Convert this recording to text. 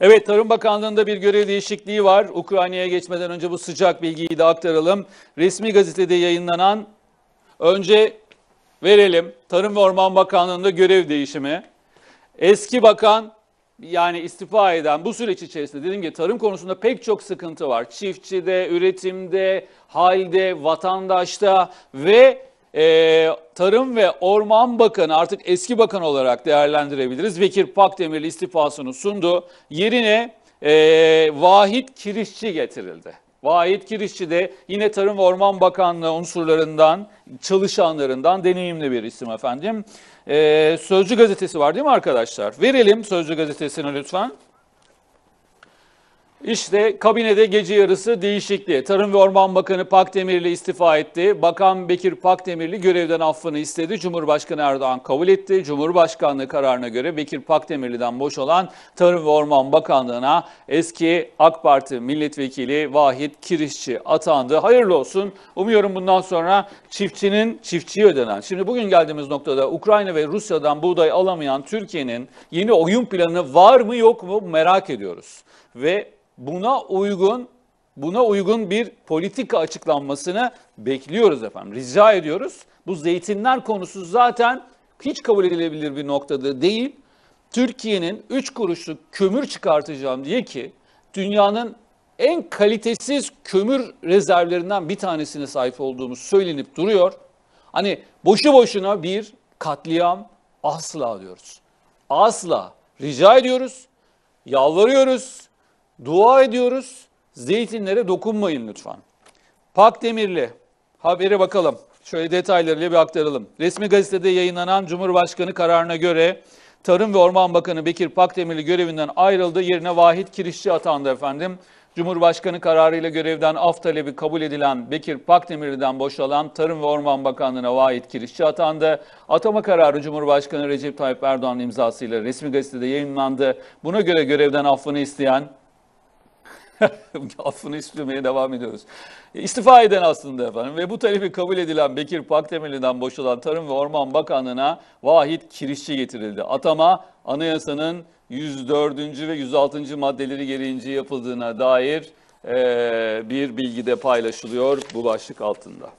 Evet Tarım Bakanlığı'nda bir görev değişikliği var. Ukrayna'ya geçmeden önce bu sıcak bilgiyi de aktaralım. Resmi gazetede yayınlanan önce verelim Tarım ve Orman Bakanlığı'nda görev değişimi. Eski bakan yani istifa eden bu süreç içerisinde dediğim gibi tarım konusunda pek çok sıkıntı var. Çiftçide, üretimde, halde, vatandaşta ve e, Tarım ve Orman Bakanı artık eski bakan olarak değerlendirebiliriz. Bekir Pakdemirli istifasını sundu. Yerine e, Vahit Kirişçi getirildi. Vahit Kirişçi de yine Tarım ve Orman Bakanlığı unsurlarından, çalışanlarından deneyimli bir isim efendim. Ee, Sözcü gazetesi var değil mi arkadaşlar? Verelim Sözcü gazetesini lütfen. İşte kabinede gece yarısı değişikliği. Tarım ve Orman Bakanı Pakdemirli istifa etti. Bakan Bekir Pakdemirli görevden affını istedi. Cumhurbaşkanı Erdoğan kabul etti. Cumhurbaşkanlığı kararına göre Bekir Pakdemirli'den boş olan Tarım ve Orman Bakanlığı'na eski AK Parti milletvekili Vahit Kirişçi atandı. Hayırlı olsun. Umuyorum bundan sonra çiftçinin çiftçiye ödenen. Şimdi bugün geldiğimiz noktada Ukrayna ve Rusya'dan buğday alamayan Türkiye'nin yeni oyun planı var mı yok mu merak ediyoruz. Ve buna uygun buna uygun bir politika açıklanmasını bekliyoruz efendim. Rica ediyoruz. Bu zeytinler konusu zaten hiç kabul edilebilir bir noktada değil. Türkiye'nin 3 kuruşluk kömür çıkartacağım diye ki dünyanın en kalitesiz kömür rezervlerinden bir tanesine sahip olduğumuz söylenip duruyor. Hani boşu boşuna bir katliam asla diyoruz. Asla rica ediyoruz, yalvarıyoruz, Dua ediyoruz. Zeytinlere dokunmayın lütfen. Pak Demirli haberi bakalım. Şöyle detaylarıyla bir aktaralım. Resmi gazetede yayınlanan Cumhurbaşkanı kararına göre Tarım ve Orman Bakanı Bekir Pakdemirli görevinden ayrıldı. Yerine Vahit Kirişçi atandı efendim. Cumhurbaşkanı kararıyla görevden af talebi kabul edilen Bekir Pakdemirli'den boşalan Tarım ve Orman Bakanlığı'na Vahit Kirişçi atandı. Atama kararı Cumhurbaşkanı Recep Tayyip Erdoğan imzasıyla resmi gazetede yayınlandı. Buna göre görevden affını isteyen affını istemeye devam ediyoruz. E, istifa eden aslında efendim ve bu talebi kabul edilen Bekir Pakdemirli'den boşalan Tarım ve Orman Bakanlığı'na Vahit Kirişçi getirildi. Atama anayasanın 104. ve 106. maddeleri gereğince yapıldığına dair e, bir bilgi de paylaşılıyor bu başlık altında.